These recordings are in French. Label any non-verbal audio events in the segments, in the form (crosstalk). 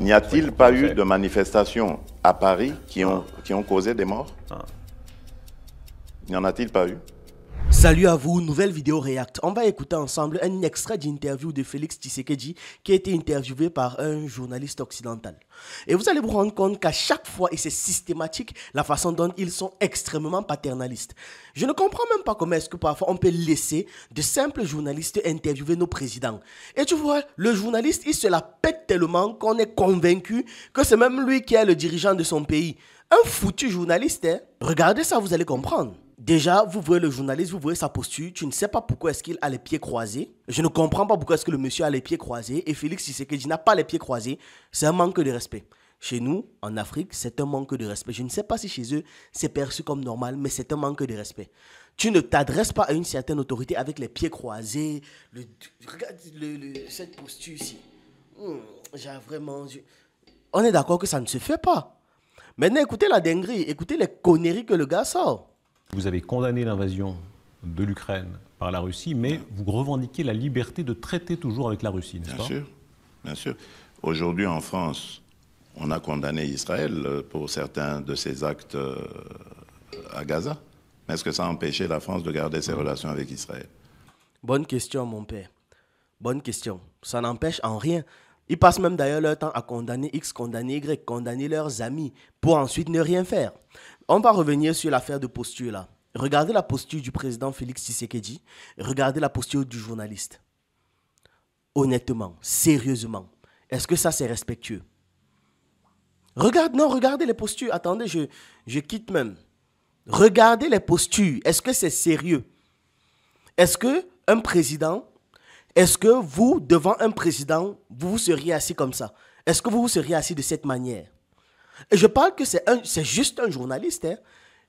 N'y a-t-il pas eu de manifestations à Paris qui ont, qui ont causé des morts ah. N'y en a-t-il pas eu Salut à vous, nouvelle vidéo React. On va écouter ensemble un extrait d'interview de Félix Tshisekedi qui a été interviewé par un journaliste occidental. Et vous allez vous rendre compte qu'à chaque fois, et c'est systématique, la façon dont ils sont extrêmement paternalistes. Je ne comprends même pas comment est-ce que parfois on peut laisser de simples journalistes interviewer nos présidents. Et tu vois, le journaliste, il se la pète tellement qu'on est convaincu que c'est même lui qui est le dirigeant de son pays. Un foutu journaliste, hein. Regardez ça, vous allez comprendre. Déjà, vous voyez le journaliste, vous voyez sa posture. Tu ne sais pas pourquoi est-ce qu'il a les pieds croisés. Je ne comprends pas pourquoi est-ce que le monsieur a les pieds croisés. Et Félix qu'il n'a pas les pieds croisés. C'est un manque de respect. Chez nous, en Afrique, c'est un manque de respect. Je ne sais pas si chez eux, c'est perçu comme normal, mais c'est un manque de respect. Tu ne t'adresses pas à une certaine autorité avec les pieds croisés. regarde cette posture ici. Hmm, j'ai vraiment... On est d'accord que ça ne se fait pas. Maintenant, écoutez la dinguerie, écoutez les conneries que le gars sort. Vous avez condamné l'invasion de l'Ukraine par la Russie, mais vous revendiquez la liberté de traiter toujours avec la Russie, n'est-ce pas Bien sûr, bien sûr. Aujourd'hui, en France, on a condamné Israël pour certains de ses actes euh, à Gaza. Mais est-ce que ça a la France de garder ses relations avec Israël Bonne question, mon père. Bonne question. Ça n'empêche en rien. Ils passent même d'ailleurs leur temps à condamner X, condamner Y, condamner leurs amis, pour ensuite ne rien faire. On va revenir sur l'affaire de posture là. Regardez la posture du président Félix Tshisekedi. Regardez la posture du journaliste. Honnêtement, sérieusement, est-ce que ça c'est respectueux Regarde, non, regardez les postures. Attendez, je, je quitte même. Regardez les postures. Est-ce que c'est sérieux Est-ce que un président, est-ce que vous, devant un président, vous vous seriez assis comme ça Est-ce que vous vous seriez assis de cette manière je parle que c'est, juste un journaliste. Hein.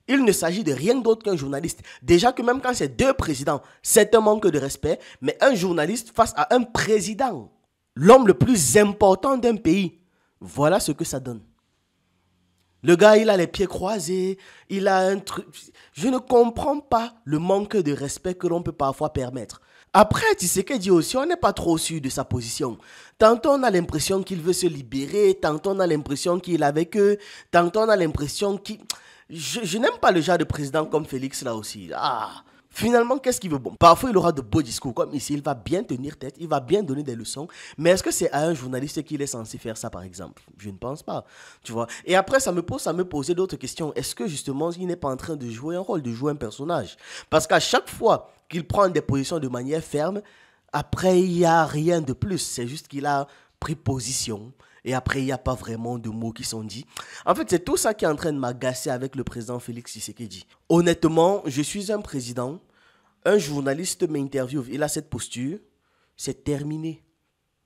Il ne s'agit de rien d'autre qu'un journaliste. Déjà que même quand c'est deux présidents, c'est un manque de respect, mais un journaliste face à un président, l'homme le plus important d'un pays, voilà ce que ça donne. Le gars, il a les pieds croisés, il a un truc... Je ne comprends pas le manque de respect que l'on peut parfois permettre. Après, tu sais dit aussi, on n'est pas trop sûr de sa position. Tantôt on a l'impression qu'il veut se libérer, tantôt on a l'impression qu'il est avec eux, tantôt on a l'impression qu'il... Je, n'aime pas le genre de président comme Félix là aussi. Ah Finalement, qu'est-ce qu'il veut Bon, parfois il aura de beaux discours comme ici, il va bien tenir tête, il va bien donner des leçons, mais est-ce que c'est à un journaliste qu'il est censé faire ça par exemple Je ne pense pas, tu vois. Et après, ça me pose me poser d'autres questions. Est-ce que justement, il n'est pas en train de jouer un rôle, de jouer un personnage Parce qu'à chaque fois qu'il prend des positions de manière ferme. Après, il n'y a rien de plus. C'est juste qu'il a pris position. Et après, il n'y a pas vraiment de mots qui sont dits. En fait, c'est tout ça qui est en train de m'agacer avec le président Félix Tshisekedi. Honnêtement, je suis un président. Un journaliste m'interviewe. Il a cette posture. C'est terminé.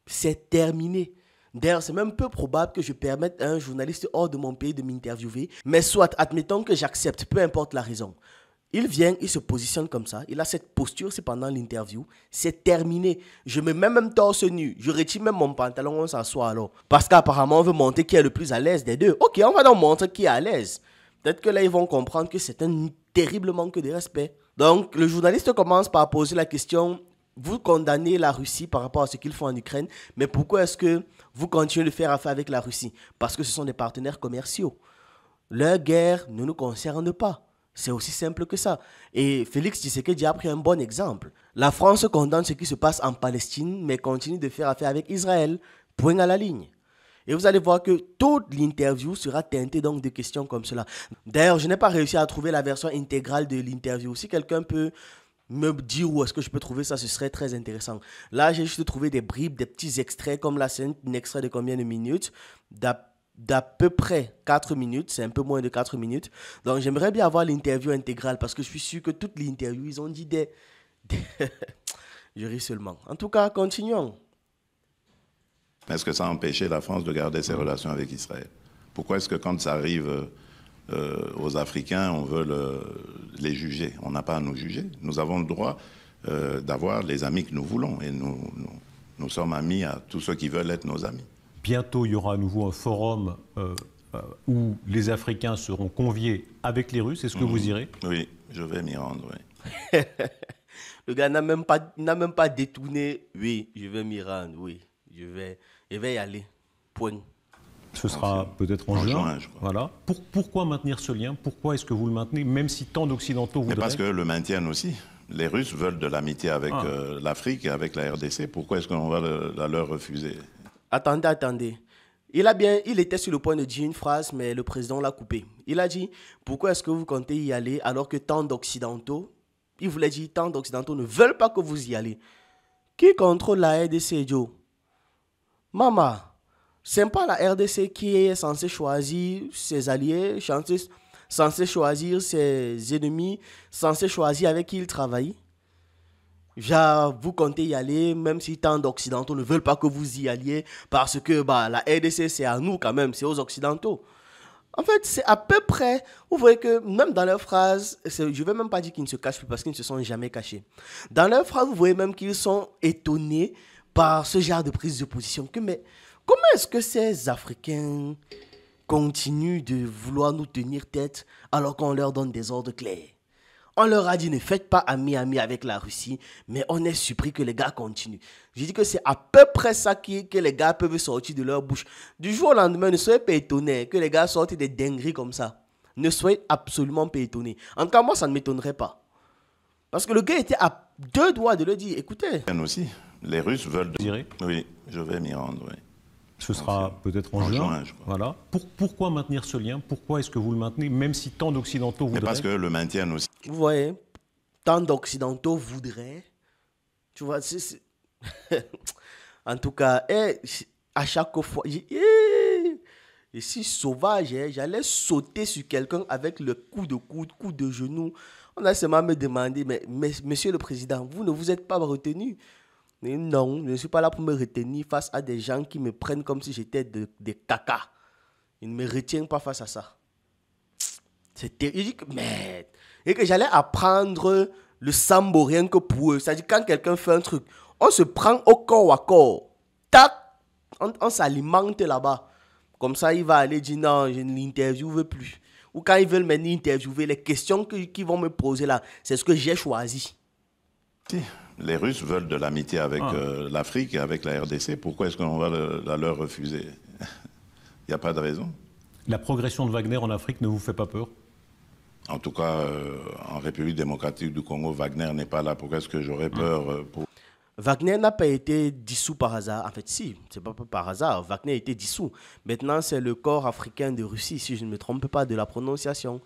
C'est terminé. D'ailleurs, c'est même peu probable que je permette à un journaliste hors de mon pays de m'interviewer. Mais soit, admettons que j'accepte, peu importe la raison. Il vient, il se positionne comme ça, il a cette posture, c'est pendant l'interview, c'est terminé. Je me mets même torse nu, je retire même mon pantalon, on s'assoit alors. Parce qu'apparemment, on veut montrer qui est le plus à l'aise des deux. Ok, on va donc montrer qui est à l'aise. Peut-être que là, ils vont comprendre que c'est un terrible manque de respect. Donc, le journaliste commence par poser la question vous condamnez la Russie par rapport à ce qu'ils font en Ukraine, mais pourquoi est-ce que vous continuez de faire affaire avec la Russie Parce que ce sont des partenaires commerciaux. Leur guerre ne nous concerne pas. C'est aussi simple que ça. Et Félix que a pris un bon exemple. La France condamne ce qui se passe en Palestine, mais continue de faire affaire avec Israël. Point à la ligne. Et vous allez voir que toute l'interview sera teintée donc de questions comme cela. D'ailleurs, je n'ai pas réussi à trouver la version intégrale de l'interview. Si quelqu'un peut me dire où est-ce que je peux trouver ça, ce serait très intéressant. Là, j'ai juste trouvé des bribes, des petits extraits, comme là, c'est un extrait de combien de minutes, d'à peu près 4 minutes, c'est un peu moins de 4 minutes. Donc j'aimerais bien avoir l'interview intégrale parce que je suis sûr que toutes les interviews, ils ont dit des... (laughs) je ris seulement. En tout cas, continuons. Est-ce que ça a empêché la France de garder ses relations avec Israël Pourquoi est-ce que quand ça arrive euh, aux Africains, on veut les juger On n'a pas à nous juger. Nous avons le droit euh, d'avoir les amis que nous voulons et nous, nous sommes amis à tous ceux qui veulent être nos amis. Bientôt, il y aura à nouveau un forum euh, euh, où les Africains seront conviés avec les Russes. Est-ce que vous mhm. irez Oui, je vais m'y rendre, oui. (laughs) Le gars n'a même, pas, même pas détourné. Oui, je vais m'y rendre, oui. Je vais, y aller. Point. Ce sera peut-être en, juin. voilà. pourquoi maintenir ce lien Pourquoi est-ce que vous le maintenez, même si tant d'Occidentaux vous voudraient Parce que le maintiennent aussi. Les Russes veulent de l'amitié avec ah. euh, l'Afrique et avec la RDC. Pourquoi est-ce qu'on va leur refuser Attendez, attendez. Il, a bien, il était sur le point de dire une phrase, mais le président l'a coupé. Il a dit, pourquoi est-ce que vous comptez y aller alors que tant d'Occidentaux, il voulait dire, tant d'Occidentaux ne veulent pas que vous y allez. Qui contrôle la RDC, Joe Maman, c'est pas la RDC qui est censée choisir ses alliés, censée choisir ses ennemis, censée choisir avec qui il travaille vous comptez y aller, même si tant d'Occidentaux ne veulent pas que vous y alliez, parce que bah, la RDC, c'est à nous quand même, c'est aux Occidentaux. En fait, c'est à peu près, vous voyez que même dans leurs phrases, je ne vais même pas dire qu'ils ne se cachent plus parce qu'ils ne se sont jamais cachés. Dans leurs phrases, vous voyez même qu'ils sont étonnés par ce genre de prise de position. mais comment est-ce que ces Africains continuent de vouloir nous tenir tête alors qu'on leur donne des ordres clairs on leur a dit ne faites pas ami-ami avec la Russie, mais on est surpris que les gars continuent. J'ai dit que c'est à peu près ça qui, que les gars peuvent sortir de leur bouche. Du jour au lendemain, ne soyez pas étonnés que les gars sortent des dingueries comme ça. Ne soyez absolument pas étonnés. En tout cas, moi, ça ne m'étonnerait pas. Parce que le gars était à deux doigts de le dire. Écoutez. les Russes veulent... dire... Oui, je vais m'y rendre, oui. Ce ah, sera peut-être en, juin. voilà. pourquoi maintenir ce lien Pourquoi est-ce que vous le maintenez, même si tant d'Occidentaux voudraient Parce que le maintiennent aussi. Vous voyez, tant d'Occidentaux voudraient. Tu vois, (laughs) en tout cas, eh, à chaque fois, et eh, si sauvage, hein. j'allais sauter sur quelqu'un avec le coup de coude, coup de genou. On a seulement me demandé, mais, monsieur le président, vous ne vous êtes pas retenu non, je ne suis pas là pour me retenir face à des gens qui me prennent comme si j'étais de, des caca. Ils ne me retiennent pas face à ça. C'est terrible. Merde. Et que j'allais apprendre le sambo rien que pour eux. C'est-à-dire, quand quelqu'un fait un truc, on se prend au corps à corps. Tac On, s'alimente là-bas. Comme ça, il va aller dire non, je ne l'interviewe plus. Ou quand ils veulent m'interviewer, les questions qu'ils vont me poser là, c'est ce que j'ai choisi les Russes veulent de l'amitié avec ah. euh, l'Afrique et avec la RDC. Pourquoi est-ce qu'on va la leur refuser Il (laughs) n'y a pas de raison. La progression de Wagner en Afrique ne vous fait pas peur En tout cas, euh, en République démocratique du Congo, Wagner n'est pas là. Pourquoi est-ce que j'aurais ah. peur euh, Wagner n'a pas été dissous par hasard. En fait, si, c'est pas par hasard. Wagner a été dissous. Maintenant, c'est le corps africain de Russie, si je ne me trompe pas de la prononciation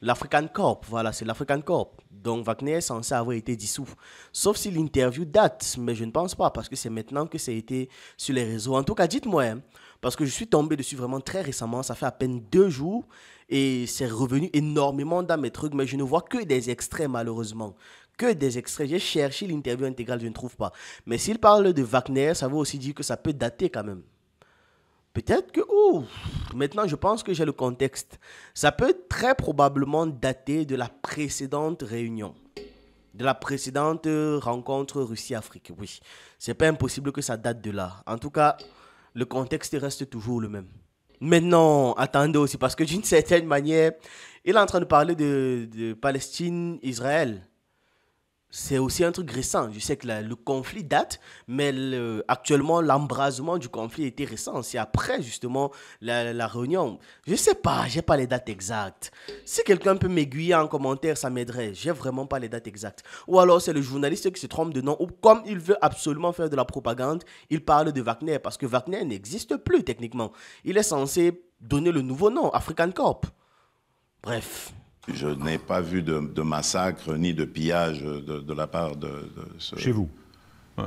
l'African Corp. Voilà, c'est l'African Corp. Donc Wagner est censé avoir été dissous. Sauf si l'interview date, mais je ne pense pas, parce que c'est maintenant que ça a été sur les réseaux. En tout cas, dites-moi, hein, parce que je suis tombé dessus vraiment très récemment, ça fait à peine deux jours, et c'est revenu énormément dans mes trucs, mais je ne vois que des extraits malheureusement. Que des extraits. J'ai cherché l'interview intégrale, je ne trouve pas. Mais s'il parle de Wagner, ça veut aussi dire que ça peut dater quand même. Peut-être que... Maintenant, je pense que j'ai le contexte. Ça peut très probablement dater de la précédente réunion, de la précédente euh, rencontre Russie-Afrique. Oui, c'est pas impossible que ça date de là. En tout cas, le contexte reste toujours le même. Maintenant, attendez aussi, parce que d'une (laughs) certaine manière, il est en train de parler de, de Palestine-Israël c'est aussi un truc récent. Je sais que le conflit date, mais actuellement, l'embrasement du conflit était récent. C'est après, justement, la, réunion. Je ne sais pas, j'ai pas les dates exactes. Si quelqu'un peut m'aiguiller en commentaire, ça m'aiderait. J'ai vraiment pas les dates exactes. Ou alors, c'est le journaliste qui se trompe de nom, ou comme il veut absolument faire de la propagande, il parle de Wagner, parce que Wagner n'existe plus, techniquement. Il est censé donner le nouveau nom, African Corp. Bref, je n'ai pas vu de, massacre ni de pillage de, la part de, Chez vous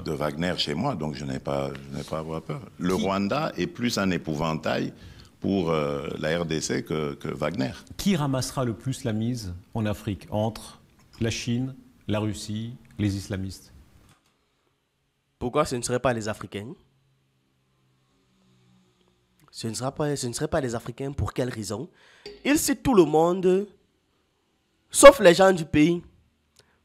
de Wagner chez moi, donc je n'ai pas, je n'ai pas à avoir peur. Le Rwanda est plus un épouvantail pour euh, la RDC que, Wagner. Qui ramassera le plus la mise en Afrique entre la Chine, la Russie, les islamistes Pourquoi ce ne serait pas les Africains ce ne, sera pas, ce ne serait pas les Africains pour quelle raison Ils citent tout le monde sauf les gens du pays.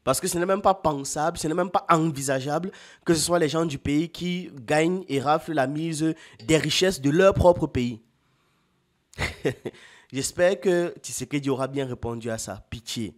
Parce que ce n'est même pas pensable, ce n'est même pas envisageable que ce soit les gens du pays qui gagnent et raflent la mise des richesses de leur propre pays. (laughs) J'espère que Tshisekedi aura bien répondu à ça. Pitié.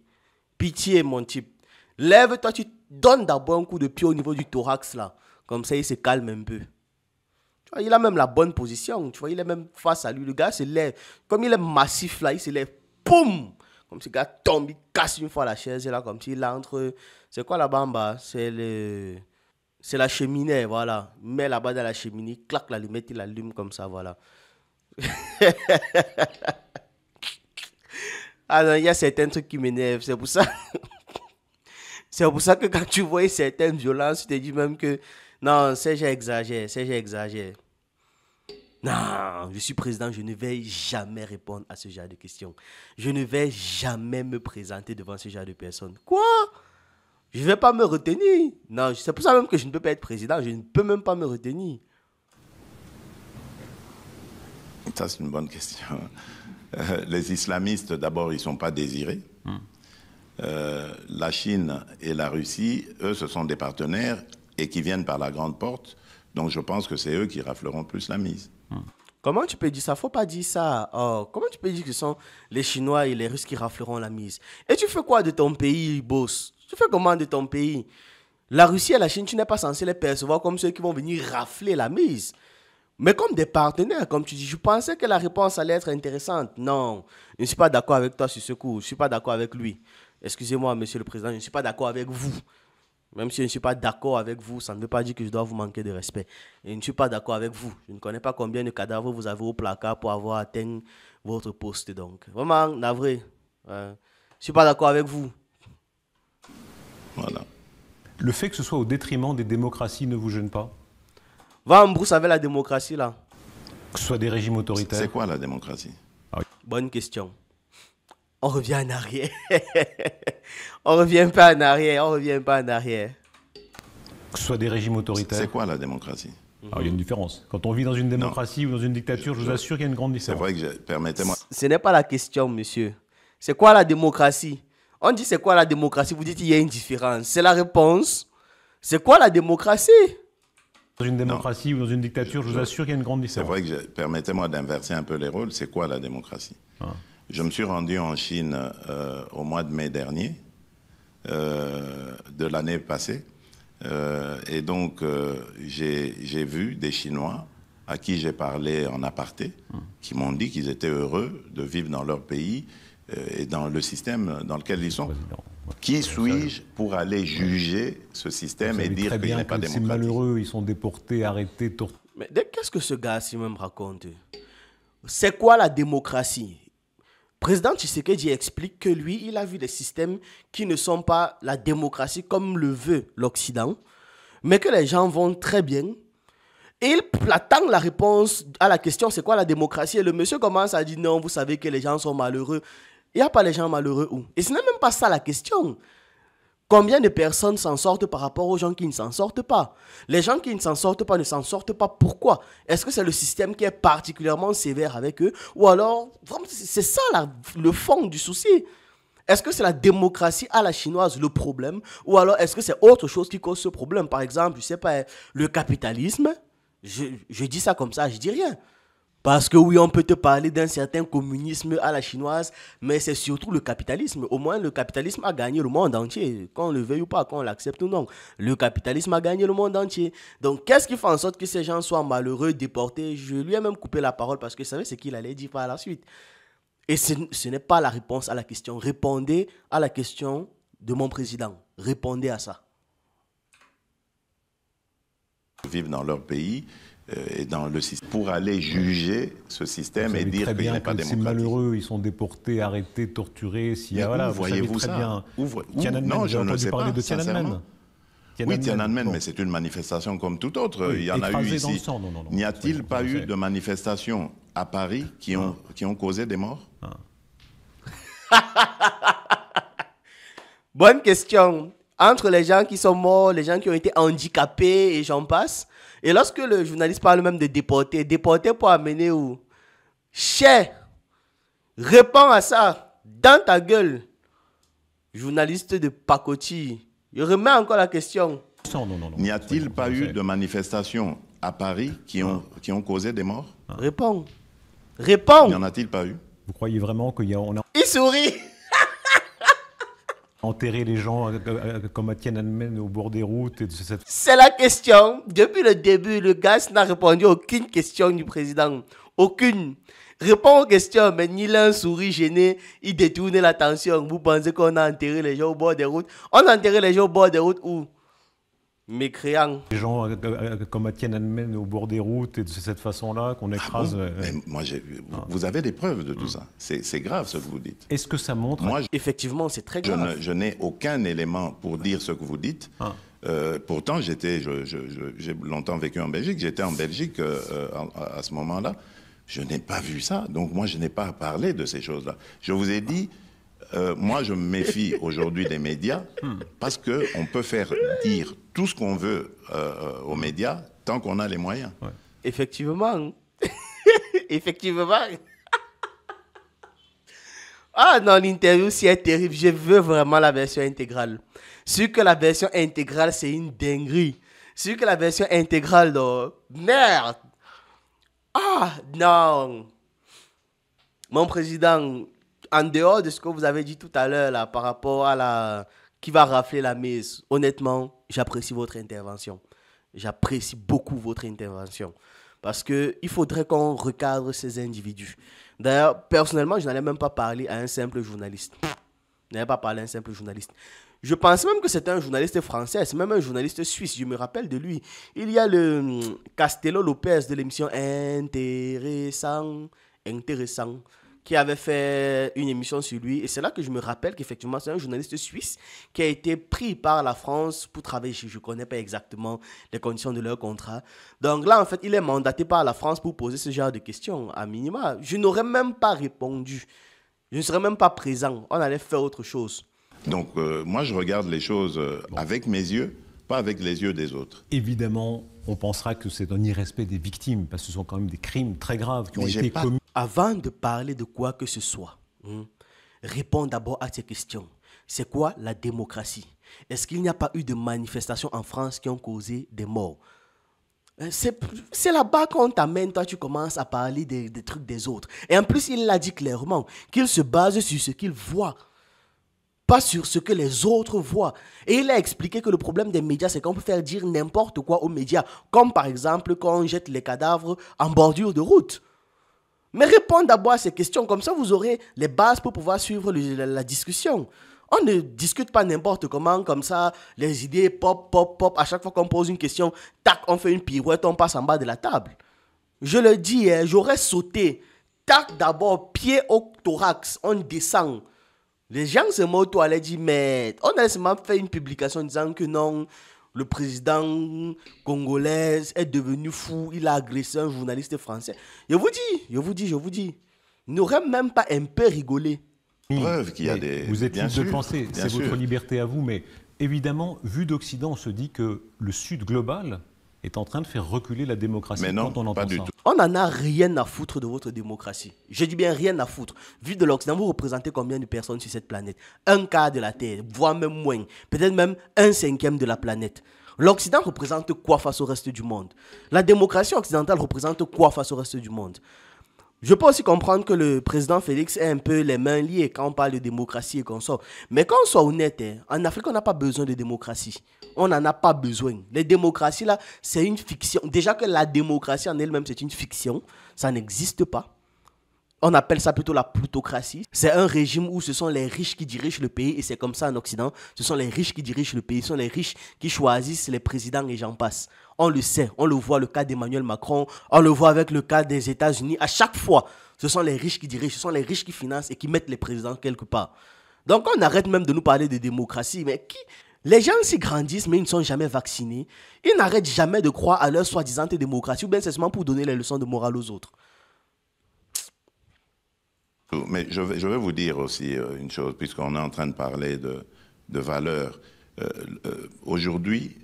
Pitié, mon type. Lève-toi, tu donnes d'abord un coup de pied au niveau du thorax, là. Comme ça, il se calme un peu. Tu vois, il a même la bonne position. Tu vois, il est même face à lui. Le gars se lève. Comme il est massif, là, il se lève. Poum comme si gars tombe, il casse une fois la chaise, là, comme il entre. C'est quoi la bamba C'est le. C'est la cheminée, voilà. Il met là-bas dans la cheminée, claque la lumette, il allume comme ça, voilà. (laughs) ah non, il y a certains trucs qui m'énervent, c'est pour ça. (laughs) c'est pour ça que quand tu vois certaines violences, tu te dis même que non, c'est j'ai c'est j'ai non, je suis président, je ne vais jamais répondre à ce genre de questions. Je ne vais jamais me présenter devant ce genre de personnes. Quoi Je ne vais pas me retenir. Non, c'est pour ça même que je ne peux pas être président. Je ne peux même pas me retenir. Ça, c'est une bonne question. Euh, les islamistes, d'abord, ils ne sont pas désirés. Hmm. Euh, la Chine et la Russie, eux, ce sont des partenaires et qui viennent par la grande porte. Donc je pense que c'est eux qui rafleront plus la mise. Comment tu peux dire ça Faut pas dire ça. Oh, comment tu peux dire que ce sont les Chinois et les Russes qui rafleront la mise Et tu fais quoi de ton pays, boss Tu fais comment de ton pays La Russie et la Chine, tu n'es pas censé les percevoir comme ceux qui vont venir rafler la mise. Mais comme des partenaires, comme tu dis, je pensais que la réponse allait être intéressante. Non, je ne suis pas d'accord avec toi sur ce coup. Je ne suis pas d'accord avec lui. Excusez-moi, monsieur le président, je ne suis pas d'accord avec vous. Même si je ne suis pas d'accord avec vous, ça ne veut pas dire que je dois vous manquer de respect. je ne suis pas d'accord avec vous. Je ne connais pas combien de cadavres vous avez au placard pour avoir atteint votre poste. Donc, vraiment, navré. Hein. je ne suis pas d'accord avec vous. Voilà. Le fait que ce soit au détriment des démocraties ne vous gêne pas Va en brousse avec la démocratie, là. Que ce soit des régimes autoritaires. C'est quoi la démocratie ah Bonne question on revient en arrière. (laughs) on revient pas en arrière, on revient pas en arrière. Que ce soit des régimes autoritaires. C'est quoi la démocratie ah, il y a une différence. Quand on vit dans une démocratie ou dans une dictature, je vous assure qu'il y a une grande différence. C'est vrai que permettez-moi. Ce n'est pas la question, monsieur. C'est quoi la démocratie On dit c'est quoi la démocratie Vous dites il y a une différence. C'est la réponse. C'est quoi la démocratie Dans une démocratie ou dans une dictature, je, vous assure qu'il y a une grande différence. C'est vrai que permettez-moi d'inverser un peu les rôles. C'est quoi la démocratie ah. Je me suis rendu en Chine euh, au mois de mai dernier, euh, de l'année passée. Euh, et donc, j'ai vu des Chinois à qui j'ai parlé en aparté, qui m'ont dit qu'ils étaient heureux de vivre dans leur pays et dans le système dans lequel ils sont. Qui suis-je pour aller juger ce système et dire qu'il n'est pas démocratique malheureux, ils sont déportés, arrêtés, torturés. Mais qu'est-ce que ce gars ci me raconte C'est quoi la démocratie président Tshisekedi explique que lui, il a vu des systèmes qui ne sont pas la démocratie comme le veut l'Occident, mais que les gens vont très bien. Et il attend la réponse à la question c'est quoi la démocratie Et le monsieur commence à dire non, vous savez que les gens sont malheureux. Il n'y a pas les gens malheureux où Et ce n'est même pas ça la question. Combien de personnes s'en sortent par rapport aux gens qui ne s'en sortent pas Les gens qui ne s'en sortent pas ne s'en sortent pas. Pourquoi Est-ce que c'est le système qui est particulièrement sévère avec eux Ou alors, c'est ça le fond du souci. Est-ce que c'est la démocratie à la chinoise le problème Ou alors est-ce que c'est autre chose qui cause ce problème Par exemple, je sais pas, le capitalisme. Je, je dis ça comme ça, je dis rien. Parce que oui, on peut te parler d'un certain communisme à la chinoise, mais c'est surtout le capitalisme. Au moins, le capitalisme a gagné le monde entier, qu'on le veuille ou pas, qu'on l'accepte ou non. Le capitalisme a gagné le monde entier. Donc, qu'est-ce qui fait en sorte que ces gens soient malheureux, déportés Je lui ai même coupé la parole parce que je savais ce qu'il allait dire par la suite. Et ce, ce n'est pas la réponse à la question. Répondez à la question de mon président. Répondez à ça. Vivent dans leur pays euh, dans le système pour aller juger ce système et dire qu'il a pas démocratique. C'est malheureux, ils sont déportés, arrêtés, torturés. Si, vous voilà, voyez-vous ça bien. non, je ne sais pas, de sincèrement. Oui, Tiananmen, mais c'est une manifestation comme toute autre. il y en a eu ici. N'y a-t-il pas eu de manifestations à Paris ah. qui ont, causé des morts ah. (laughs) Bonne question entre les gens qui sont morts, les gens qui ont été handicapés et j'en passe. Et lorsque le journaliste parle même de déporter, déportés pour amener où Cher, réponds à ça dans ta gueule. Journaliste de pacotille, je remets encore la question. N'y a-t-il pas eu de manifestations à Paris qui ont, ah. qui ont causé des morts Réponds. Réponds. N'y en a-t-il pas eu Vous croyez vraiment qu'il y a... On a... Il sourit enterrer les gens euh, euh, euh, comme à Tiananmen au bord des routes et de C'est la question. Depuis le début, le gars n'a répondu à aucune question du président. Aucune. Répond aux questions, mais ni l'un sourit gêné, il détourne l'attention. Vous pensez qu'on a enterré les gens au bord des routes On a enterré les gens au bord des routes où les gens euh, euh, comme Atienne Hanmen au bord des routes et de cette façon-là qu'on ah écrase. Euh, moi, j'ai ah. vous avez des preuves de tout hmm. ça. C'est grave ce que vous dites. Est-ce que ça montre moi, Effectivement, c'est très grave. Je n'ai aucun élément pour dire ce que vous dites. Ah. pourtant, j'ai longtemps vécu en Belgique. J'étais en Belgique à, ce moment-là. Je n'ai pas vu ça. Donc moi, je n'ai pas parlé de ces choses-là. Je vous ai dit. Euh, moi, je me méfie aujourd'hui des médias (laughs) hmm. parce qu'on peut faire dire tout ce qu'on veut euh, aux médias tant qu'on a les moyens. Effectivement. (laughs) Effectivement. (laughs) ah non, l'interview, c'est terrible, je veux vraiment la version intégrale. Sûr que la version intégrale, c'est une dinguerie. Sûr que la version intégrale, merde. Ah non. Mon président, en dehors de ce que vous avez dit tout à l'heure là, par rapport à la qui va rafler la mise, honnêtement, j'apprécie votre intervention. J'apprécie beaucoup votre intervention. Parce qu'il faudrait qu'on recadre ces individus. D'ailleurs, personnellement, je n'allais même pas parler à un simple journaliste. Je n'allais pas parler à un simple journaliste. Je pense même que c'est un journaliste français, c'est même un journaliste suisse, je me rappelle de lui. Il y a le hum, Castello Lopez de l'émission Intéressant, intéressant qui avait fait une émission sur lui. Et c'est là que je me rappelle qu'effectivement, c'est un journaliste suisse qui a été pris par la France pour travailler. Je ne connais pas exactement les conditions de leur contrat. Donc là, en fait, il est mandaté par la France pour poser ce genre de questions, à minima. Je n'aurais même pas répondu. Je ne serais même pas présent. On allait faire autre chose. Donc, euh, moi, je regarde les choses euh, avec mes yeux, pas avec les yeux des autres. Évidemment, on pensera que c'est un irrespect des victimes, parce que ce sont quand même des crimes très graves qui ont été commis avant de parler de quoi que ce soit, hmm, réponds d'abord à ces questions. C'est quoi la démocratie Est-ce qu'il n'y a pas eu de manifestations en France qui ont causé des morts euh, c'est là-bas qu'on t'amène, toi tu commences à parler des, des, trucs des autres. Et en plus, il l'a dit clairement, qu'il se base sur ce qu'il voit, pas sur ce que les autres voient. Et il a expliqué que le problème des médias, c'est qu'on peut faire dire n'importe quoi aux médias, comme par exemple quand on jette les cadavres en bordure de route. Mais répondre d'abord à ces questions, comme ça vous aurez les bases pour pouvoir suivre la, discussion. On ne discute pas n'importe comment, comme ça, les idées pop, pop, pop. À chaque fois qu'on pose une question, tac, on fait une pirouette, on passe en bas de la table. Je le dis, hein, j'aurais sauté. Tac, d'abord, pied au thorax, on descend. Les gens se moquent, allaient dire, mais on a seulement fait une publication disant que non, le président congolais est devenu fou, il a agressé un journaliste français. Je vous dis, je vous dis, je vous dis, n'aurait même pas un peu rigolé. Preuve qu'il y a des. Vous êtes libre de penser, c'est votre liberté à vous, mais évidemment, vu d'Occident, on se dit que le Sud global est en train de faire reculer la démocratie on entend On n'en a rien à foutre de votre démocratie. Je dis bien rien à foutre. Vu de l'Occident, vous représentez combien de personnes sur cette planète Un quart de la Terre, voire même moins. Peut-être même un cinquième de la planète. L'Occident représente quoi face au reste du monde La démocratie occidentale représente quoi face au reste du monde je peux aussi comprendre que le président Félix est un peu les mains liées quand on parle de démocratie et qu'on sort. Mais quand on soit honnête, hein, en Afrique, on n'a pas besoin de démocratie. On n'en a pas besoin. Les démocraties, là, c'est une fiction. Déjà que la démocratie en elle-même, c'est une fiction. Ça n'existe pas. On appelle ça plutôt la plutocratie. C'est un régime où ce sont les riches qui dirigent le pays et c'est comme ça en Occident. Ce sont les riches qui dirigent le pays, ce sont les riches qui choisissent les présidents et j'en passe. On le sait, on le voit le cas d'Emmanuel Macron, on le voit avec le cas des États-Unis. À chaque fois, ce sont les riches qui dirigent, ce sont les riches qui financent et qui mettent les présidents quelque part. Donc on arrête même de nous parler de démocratie, mais qui les gens s'y grandissent, mais ils ne sont jamais vaccinés. Ils n'arrêtent jamais de croire à leur soi-disant démocratie, ou bien c'est seulement pour donner les leçons de morale aux autres. Mais je vais, vous dire aussi euh, une chose, puisqu'on est en train de parler de, de valeurs. Euh, euh, aujourd'hui,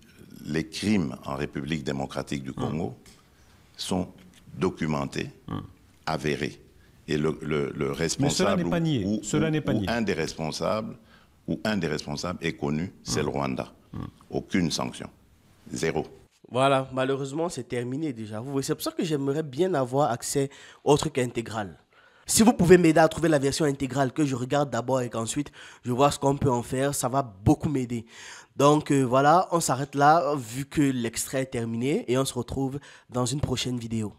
les crimes en République démocratique du Congo sont documentés, hmm. avérés. Et le, responsable. Ou, Un des responsables, ou un des responsables est connu, hmm. c'est le Rwanda. Hmm. Aucune sanction. Zéro. Voilà, malheureusement, c'est terminé déjà. C'est pour ça que j'aimerais bien avoir accès au truc intégral. Si vous pouvez m'aider à trouver la version intégrale que je regarde d'abord et qu'ensuite je vois ce qu'on peut en faire, ça va beaucoup m'aider. Donc euh, voilà, on s'arrête là vu que l'extrait est terminé et on se retrouve dans une prochaine vidéo.